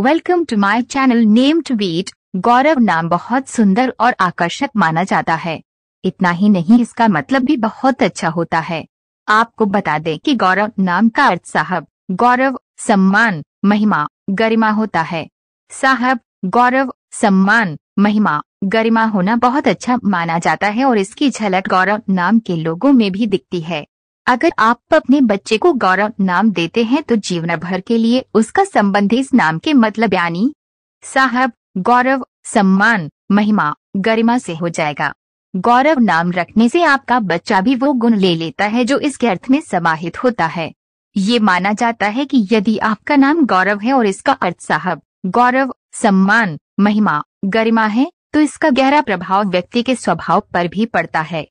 welcome to my channel name to beat Gaurav नाम बहुत सुंदर और आकर्षक माना जाता है इतना ही नहीं इसका मतलब भी बहुत अच्छा होता है आपको बता दें कि गौरव नाम का अर्थ साहब गौरव सम्मान महिमा गरिमा होता है साहब गौरव सम्मान महिमा गरिमा होना बहुत अच्छा माना जाता है और इसकी झलक गौरव नाम के लोगों में भी दिखती है अगर आप अपने बच्चे को गौरव नाम देते हैं तो जीवन भर के लिए उसका संबंध इस नाम के मतलब यानी साहब गौरव सम्मान महिमा गरिमा से हो जाएगा गौरव नाम रखने से आपका बच्चा भी वो गुण ले लेता है जो इसके अर्थ में समाहित होता है ये माना जाता है कि यदि आपका नाम गौरव है और इसका अर्थ साहब गौरव सम्मान महिमा गरिमा है तो इसका गहरा प्रभाव व्यक्ति के स्वभाव पर भी पड़ता है